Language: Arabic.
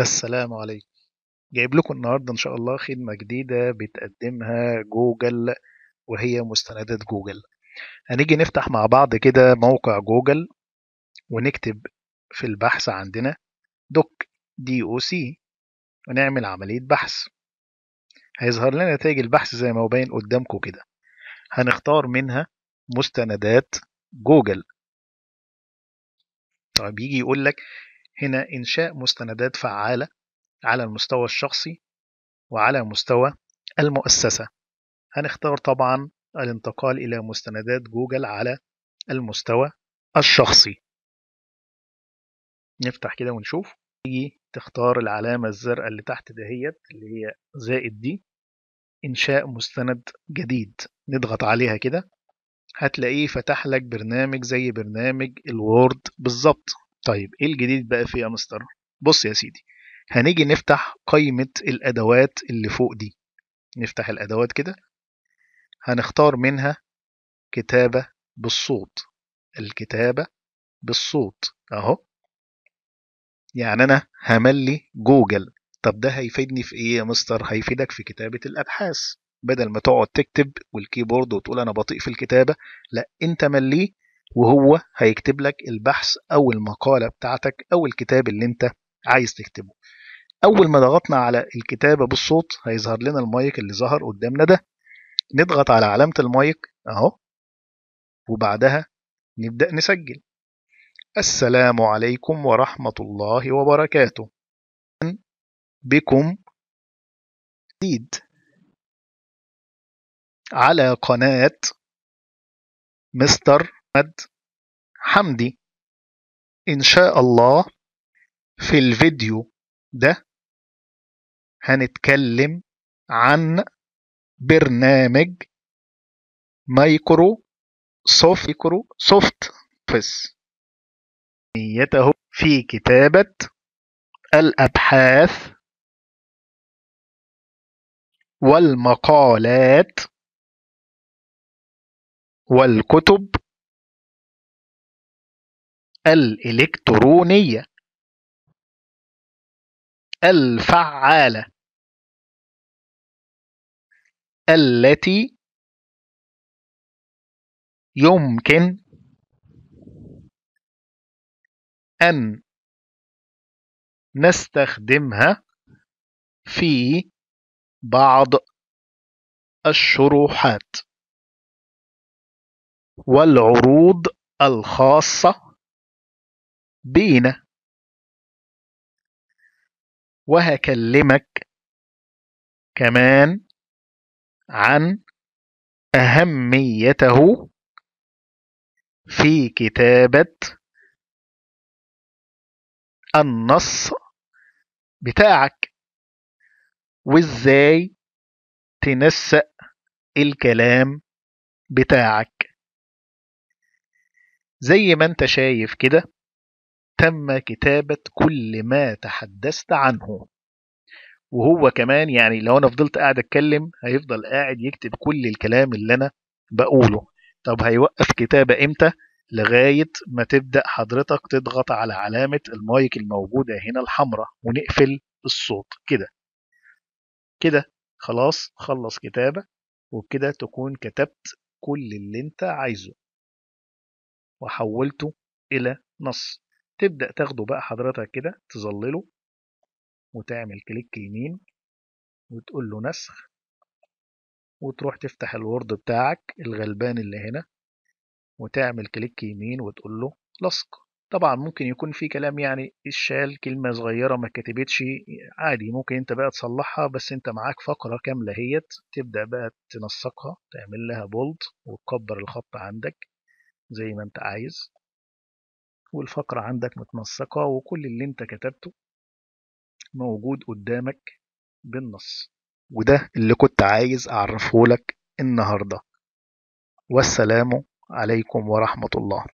السلام عليكم جايب لكم النهاردة إن شاء الله خدمة جديدة بتقدمها جوجل وهي مستندات جوجل هنيجي نفتح مع بعض كده موقع جوجل ونكتب في البحث عندنا دوك دي او سي ونعمل عملية بحث هيظهر لنا نتائج البحث زي ما هو باين قدامكم كده هنختار منها مستندات جوجل طيب يجي يقول لك هنا إنشاء مستندات فعالة على المستوى الشخصي وعلى مستوى المؤسسة هنختار طبعا الانتقال إلى مستندات جوجل على المستوى الشخصي نفتح كده ونشوف تيجي تختار العلامة الزرقاء اللي تحت دهيت اللي هي زائد دي إنشاء مستند جديد نضغط عليها كده هتلاقيه فتح لك برنامج زي برنامج الوورد بالظبط طيب ايه الجديد بقى في مستر بص يا سيدي هنيجي نفتح قائمة الأدوات اللي فوق دي نفتح الأدوات كده هنختار منها كتابة بالصوت الكتابة بالصوت أهو يعني أنا هملي جوجل طب ده هيفيدني في إيه يا مستر هيفيدك في كتابة الأبحاث بدل ما تقعد تكتب والكيبورد وتقول أنا بطيء في الكتابة لا أنت مليه وهو هيكتب لك البحث او المقاله بتاعتك او الكتاب اللي انت عايز تكتبه اول ما ضغطنا على الكتابه بالصوت هيظهر لنا المايك اللي ظهر قدامنا ده نضغط على علامه المايك اهو وبعدها نبدا نسجل السلام عليكم ورحمه الله وبركاته بكم جديد على قناه مستر محمد حمدي إن شاء الله في الفيديو ده هنتكلم عن برنامج مايكرو سوفت مايكرو سوفت اوفيس نيته في كتابة الأبحاث والمقالات والكتب الإلكترونية الفعالة التي يمكن أن نستخدمها في بعض الشروحات والعروض الخاصة بينا وهكلمك كمان عن أهميته في كتابة النص بتاعك وازاي تنسق الكلام بتاعك زي ما انت شايف كده تم كتابة كل ما تحدثت عنه وهو كمان يعني لو انا فضلت قاعد اتكلم هيفضل قاعد يكتب كل الكلام اللي انا بقوله طب هيوقف كتابة امتى لغاية ما تبدأ حضرتك تضغط على علامة المايك الموجودة هنا الحمراء ونقفل الصوت كده كده خلاص خلص كتابة وبكده تكون كتبت كل اللي انت عايزه وحولته إلى نص تبدأ تاخده بقى حضرتك كده تظلله وتعمل كليك يمين وتقول له نسخ وتروح تفتح الوورد بتاعك الغلبان اللي هنا وتعمل كليك يمين وتقول له لصق طبعا ممكن يكون في كلام يعني الشال كلمة صغيرة ما كتبتش عادي ممكن انت بقى تصلحها بس انت معاك فقرة كاملة هيت تبدأ بقى تنسقها تعمل لها بولد وتكبر الخط عندك زي ما انت عايز والفقرة عندك متنسقة وكل اللي انت كتبته موجود قدامك بالنص وده اللي كنت عايز أعرفه لك النهاردة والسلام عليكم ورحمة الله